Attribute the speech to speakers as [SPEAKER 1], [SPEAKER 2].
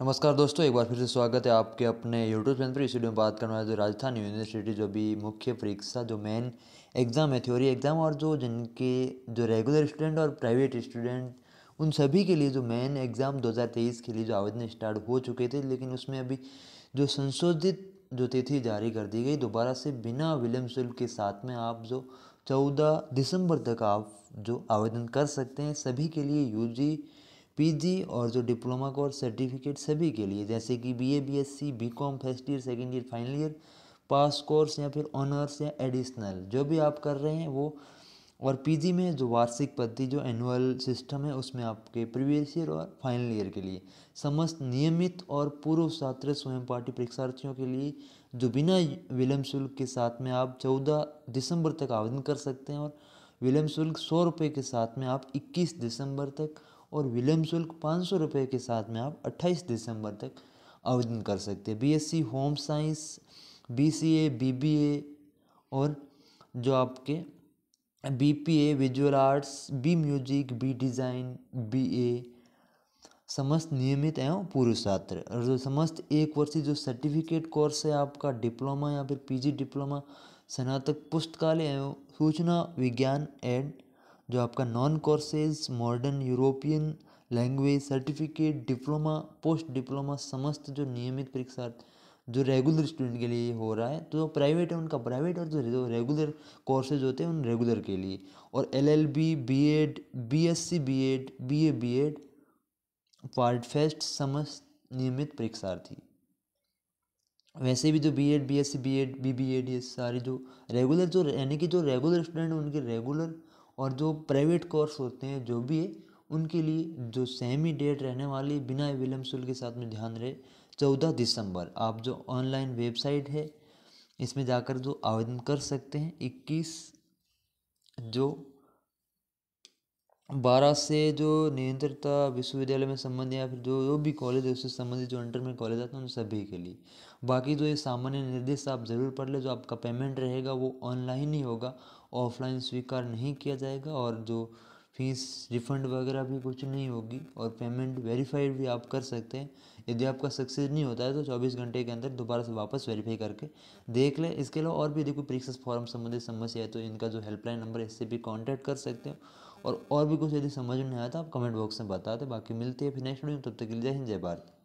[SPEAKER 1] नमस्कार दोस्तों एक बार फिर से स्वागत है आपके अपने यूट्यूब चैनल पर इस वीडियो में बात करने वाले जो राजस्थान यूनिवर्सिटी जो भी मुख्य परीक्षा जो मेन एग्ज़ाम है थ्योरी एग्ज़ाम और जो जिनके जो रेगुलर स्टूडेंट और प्राइवेट स्टूडेंट उन सभी के लिए जो मेन एग्ज़ाम दो के लिए जो आवेदन स्टार्ट हो चुके थे लेकिन उसमें अभी जो संशोधित जो तिथि जारी कर दी गई दोबारा से बिना विलम्ब शुल्क के साथ में आप जो चौदह दिसंबर तक आप जो आवेदन कर सकते हैं सभी के लिए यू पीजी और जो डिप्लोमा कोर्स सर्टिफिकेट सभी के लिए जैसे कि BA BSc BCom first year second year final year pass course या फिर ऑनर्स या एडिशनल जो भी आप कर रहे हैं वो और पीजी में जो वार्षिक पद्धति जो एनुअल सिस्टम है उसमें आपके प्रीवियस ईयर और फाइनल ईयर के लिए समस्त नियमित और पूर्व छात्र स्वयं पाठी परीक्षार्थियों के लिए जो बिना विलम्ब शुल्क के साथ में आप चौदह दिसंबर तक आवेदन कर सकते हैं और विलम्ब शुल्क सौ रुपये के साथ में आप इक्कीस दिसंबर तक और विलम्ब शुल्क पाँच सौ रुपये के साथ में आप अट्ठाईस दिसंबर तक आवेदन कर सकते हैं BSc home science BCA BBA और जो आपके BPA visual arts B music B design BA समस्त नियमित एवं पूर्व छात्र और जो समस्त एक वर्षीय जो सर्टिफिकेट कोर्स है आपका डिप्लोमा या फिर पीजी डिप्लोमा स्नातक पुस्तकालय एवं सूचना विज्ञान एंड जो आपका non courses modern European language certificate diploma post diploma समस्त जो नियमित परीक्षा जो रेगुलर स्टूडेंट के लिए हो रहा है तो जो प्राइवेट है उनका प्राइवेट और जो रेगुलर कोर्सेज होते हैं उन रेगुलर के लिए और L L B B Ed B S C B Ed B A B Ed part first समस्त नियमित परीक्षार्थी वैसे भी जो B Ed B S C B Ed B B Ed ये सारे जो रेगुलर जो यानी कि जो रेगुलर स्टूडेंट हैं उनके रेगुलर और जो प्राइवेट कोर्स होते हैं जो भी है उनके लिए जो सेमी डेट रहने वाली बिना विलम्ब शुल्क के साथ में ध्यान रहे चौदह दिसंबर आप जो ऑनलाइन वेबसाइट है इसमें जाकर जो आवेदन कर सकते हैं इक्कीस जो बारह से जो नियंत्रता विश्वविद्यालय में संबंध या फिर जो जो भी कॉलेज है उससे संबंधित जो अंडर में कॉलेज आते हैं उन सभी के लिए बाकी जो ये सामान्य निर्देश आप ज़रूर पढ़ लें जो आपका पेमेंट रहेगा वो ऑनलाइन ही होगा ऑफलाइन स्वीकार नहीं किया जाएगा और जो फीस रिफंड वगैरह भी कुछ नहीं होगी और पेमेंट वेरीफाइड भी आप कर सकते हैं यदि आपका सक्सेस नहीं होता है तो 24 घंटे के अंदर दोबारा से वापस वेरीफाई करके देख लें इसके अलावा और भी यदि कोई परीक्षा फॉर्म संबंधित समस्या है तो इनका जो हेल्पलाइन नंबर है इससे भी कॉन्टैक्ट कर सकते हो और और भी कुछ यदि समझ में नहीं आया तो आप कमेंट बॉक्स में बता दें बाकी मिलते हैं फिर नेक्स्ट वीडियो तब तक के लिए जय हिंद जय भारत